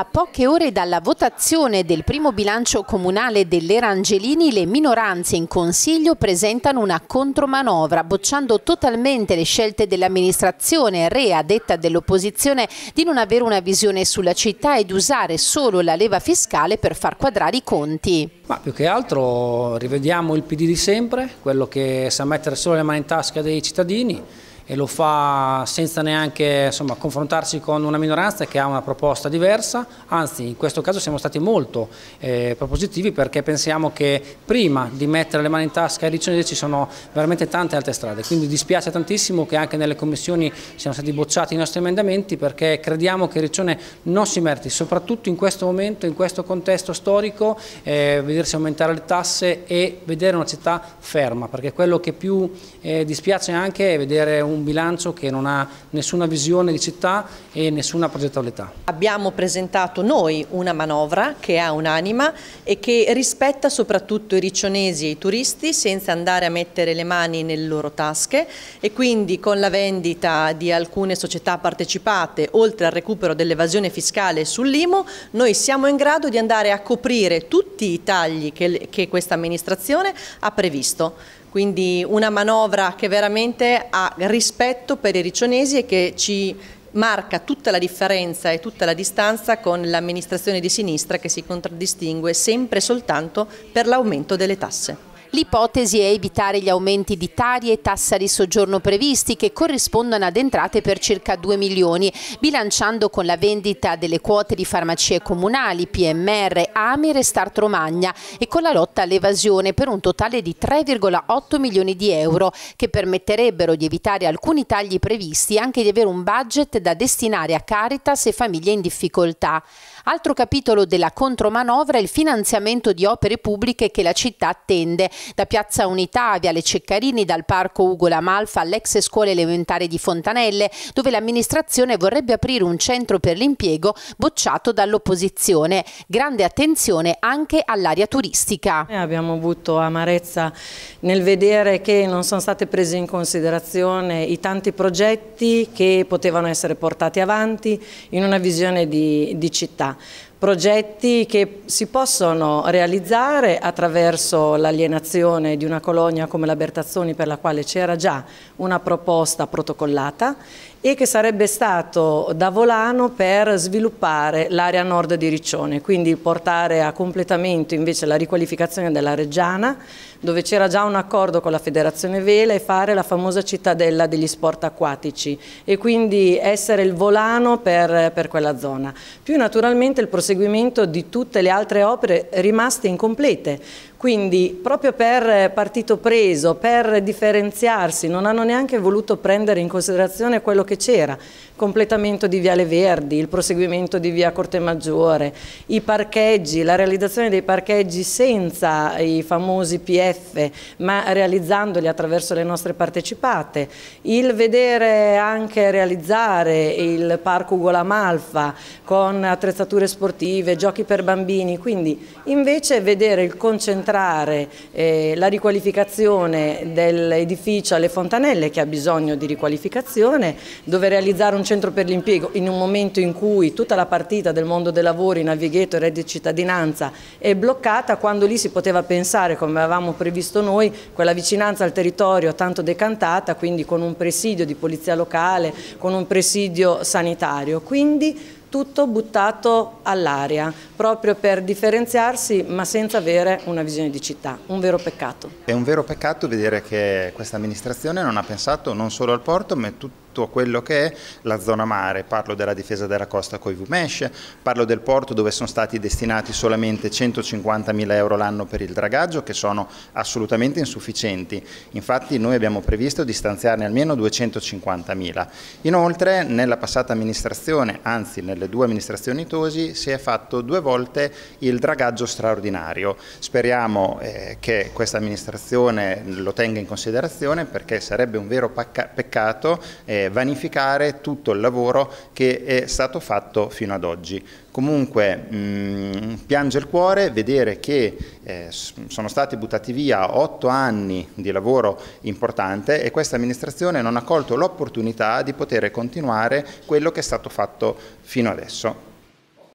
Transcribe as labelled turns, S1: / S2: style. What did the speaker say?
S1: A poche ore dalla votazione del primo bilancio comunale dell'era Angelini, le minoranze in Consiglio presentano una contromanovra, bocciando totalmente le scelte dell'amministrazione, rea detta dell'opposizione di non avere una visione sulla città ed usare solo la leva fiscale per far quadrare i conti.
S2: Ma più che altro rivediamo il PD di sempre, quello che sa mettere solo le mani in tasca dei cittadini, e lo fa senza neanche insomma, confrontarsi con una minoranza che ha una proposta diversa, anzi in questo caso siamo stati molto eh, propositivi perché pensiamo che prima di mettere le mani in tasca ai licinesi ci sono veramente tante altre strade, quindi dispiace tantissimo che anche nelle commissioni siano stati bocciati i nostri emendamenti perché crediamo che Riccione non si meriti, soprattutto in questo momento, in questo contesto storico, eh, vedersi aumentare le tasse e vedere una città ferma, perché quello che più eh, dispiace anche è vedere un un bilancio che non ha nessuna visione di città e nessuna progettualità. Abbiamo
S3: presentato noi una manovra che ha un'anima e che rispetta soprattutto i riccionesi e i turisti senza andare a mettere le mani nelle loro tasche e quindi con la vendita di alcune società partecipate oltre al recupero dell'evasione fiscale sull'IMU noi siamo in grado di andare a coprire tutti i tagli che, che questa amministrazione ha previsto quindi una manovra che veramente ha rispetto per i riccionesi e che ci marca tutta la differenza e tutta la distanza con l'amministrazione di sinistra che si contraddistingue sempre e soltanto per l'aumento delle tasse.
S1: L'ipotesi è evitare gli aumenti di tari e tassa di soggiorno previsti che corrispondono ad entrate per circa 2 milioni, bilanciando con la vendita delle quote di farmacie comunali, PMR, AMIR e Start Romagna e con la lotta all'evasione per un totale di 3,8 milioni di euro che permetterebbero di evitare alcuni tagli previsti e anche di avere un budget da destinare a Caritas e famiglie in difficoltà. Altro capitolo della contromanovra è il finanziamento di opere pubbliche che la città attende da Piazza Unità a Viale Ceccarini, dal Parco Ugo Lamalfa all'ex scuola elementare di Fontanelle, dove l'amministrazione vorrebbe aprire un centro per l'impiego bocciato dall'opposizione. Grande attenzione anche all'area turistica. Eh, abbiamo
S4: avuto amarezza nel vedere che non sono state prese in considerazione i tanti progetti che potevano essere portati avanti in una visione di, di città progetti che si possono realizzare attraverso l'alienazione di una colonia come la Bertazzoni per la quale c'era già una proposta protocollata e che sarebbe stato da volano per sviluppare l'area nord di Riccione, quindi portare a completamento invece la riqualificazione della Reggiana, dove c'era già un accordo con la Federazione Vela e fare la famosa cittadella degli sport acquatici e quindi essere il volano per, per quella zona. Più naturalmente il prossimo proseguimento di tutte le altre opere rimaste incomplete quindi proprio per partito preso, per differenziarsi, non hanno neanche voluto prendere in considerazione quello che c'era, completamento di Viale Verdi, il proseguimento di Via Corte Maggiore, i parcheggi, la realizzazione dei parcheggi senza i famosi PF, ma realizzandoli attraverso le nostre partecipate, il vedere anche realizzare il parco Ugola Malfa con attrezzature sportive, giochi per bambini, quindi invece vedere il concentrato rientrare eh, la riqualificazione dell'edificio alle Fontanelle che ha bisogno di riqualificazione, dove realizzare un centro per l'impiego in un momento in cui tutta la partita del mondo del lavoro in Alvigheto e Reddito Cittadinanza è bloccata, quando lì si poteva pensare, come avevamo previsto noi, quella vicinanza al territorio tanto decantata, quindi con un presidio di polizia locale, con un presidio sanitario. Quindi tutto buttato all'aria, proprio per differenziarsi ma senza avere una visione di città, un vero peccato.
S5: È un vero peccato vedere che questa amministrazione non ha pensato non solo al porto ma a tutto a quello che è la zona mare, parlo della difesa della costa con Vumesh, parlo del porto dove sono stati destinati solamente 150 mila euro l'anno per il dragaggio che sono assolutamente insufficienti, infatti noi abbiamo previsto di stanziarne almeno 250 mila. Inoltre nella passata amministrazione, anzi nelle due amministrazioni Tosi, si è fatto due volte il dragaggio straordinario, speriamo eh, che questa amministrazione lo tenga in considerazione perché sarebbe un vero peccato eh, vanificare tutto il lavoro che è stato fatto fino ad oggi. Comunque mh, mm, piange il cuore vedere che eh, sono stati buttati via otto anni di lavoro importante e questa amministrazione non ha colto l'opportunità di poter continuare quello che è stato fatto fino adesso.